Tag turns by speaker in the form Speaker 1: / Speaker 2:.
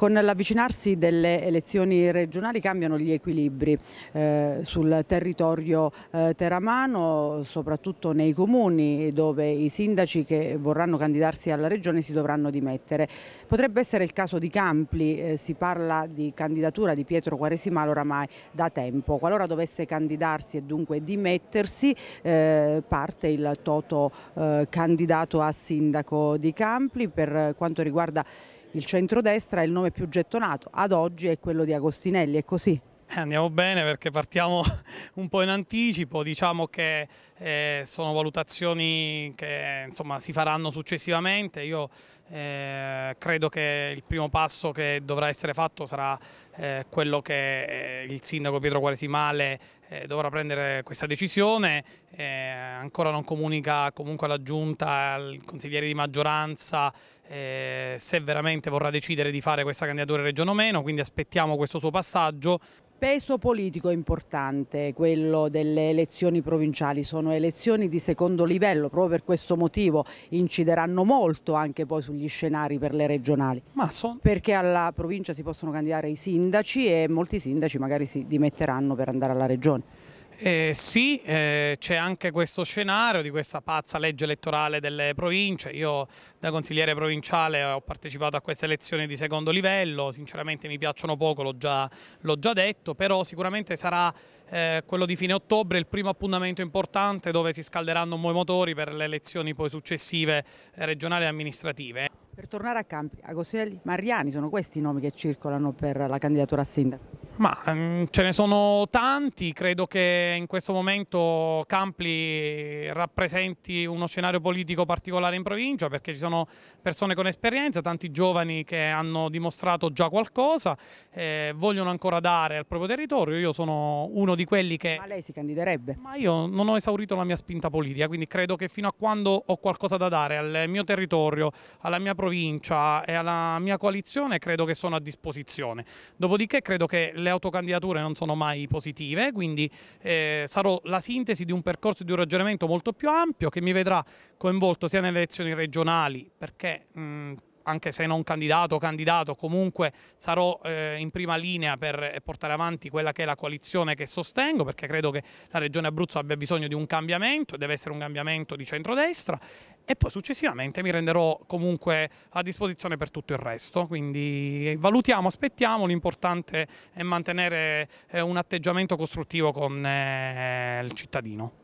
Speaker 1: Con l'avvicinarsi delle elezioni regionali cambiano gli equilibri eh, sul territorio eh, teramano, soprattutto nei comuni dove i sindaci che vorranno candidarsi alla regione si dovranno dimettere. Potrebbe essere il caso di Campli, eh, si parla di candidatura di Pietro Quaresimalo oramai da tempo. Qualora dovesse candidarsi e dunque dimettersi, eh, parte il toto eh, candidato a sindaco di Campli per quanto riguarda il centrodestra, il nome più gettonato ad oggi è quello di Agostinelli, è così? Eh,
Speaker 2: andiamo bene perché partiamo un po' in anticipo, diciamo che eh, sono valutazioni che insomma, si faranno successivamente, io eh, credo che il primo passo che dovrà essere fatto sarà eh, quello che eh, il sindaco Pietro Quaresimale eh, dovrà prendere questa decisione, eh, ancora non comunica comunque alla Giunta, al consigliere di maggioranza se veramente vorrà decidere di fare questa candidatura in Regione o meno, quindi aspettiamo questo suo passaggio.
Speaker 1: Peso politico importante quello delle elezioni provinciali, sono elezioni di secondo livello, proprio per questo motivo incideranno molto anche poi sugli scenari per le regionali. Ma son... Perché alla provincia si possono candidare i sindaci sindaci e molti sindaci magari si dimetteranno per andare alla regione.
Speaker 2: Eh, sì, eh, c'è anche questo scenario di questa pazza legge elettorale delle province. Io da consigliere provinciale ho partecipato a queste elezioni di secondo livello, sinceramente mi piacciono poco, l'ho già, già, detto, però sicuramente sarà eh, quello di fine ottobre il primo appuntamento importante dove si scalderanno i motori per le elezioni poi successive eh, regionali e amministrative. Per
Speaker 1: tornare a Campi, Agoselli, Mariani, sono questi i nomi che circolano per la candidatura a sindaco?
Speaker 2: Ma mm, ce ne sono tanti, credo che in questo momento Campli rappresenti uno scenario politico particolare in provincia perché ci sono persone con esperienza, tanti giovani che hanno dimostrato già qualcosa, e eh, vogliono ancora dare al proprio territorio, io sono uno di quelli che... Ma lei si candiderebbe? Ma io non ho esaurito la mia spinta politica, quindi credo che fino a quando ho qualcosa da dare al mio territorio, alla mia provincia e alla mia coalizione, credo che sono a disposizione. Dopodiché credo che le le autocandidature non sono mai positive, quindi eh, sarò la sintesi di un percorso di un ragionamento molto più ampio che mi vedrà coinvolto sia nelle elezioni regionali, perché mh, anche se non candidato o candidato, comunque sarò eh, in prima linea per eh, portare avanti quella che è la coalizione che sostengo, perché credo che la Regione Abruzzo abbia bisogno di un cambiamento, deve essere un cambiamento di centrodestra e poi successivamente mi renderò comunque a disposizione per tutto il resto, quindi valutiamo, aspettiamo, l'importante è mantenere eh, un atteggiamento costruttivo con eh, il cittadino.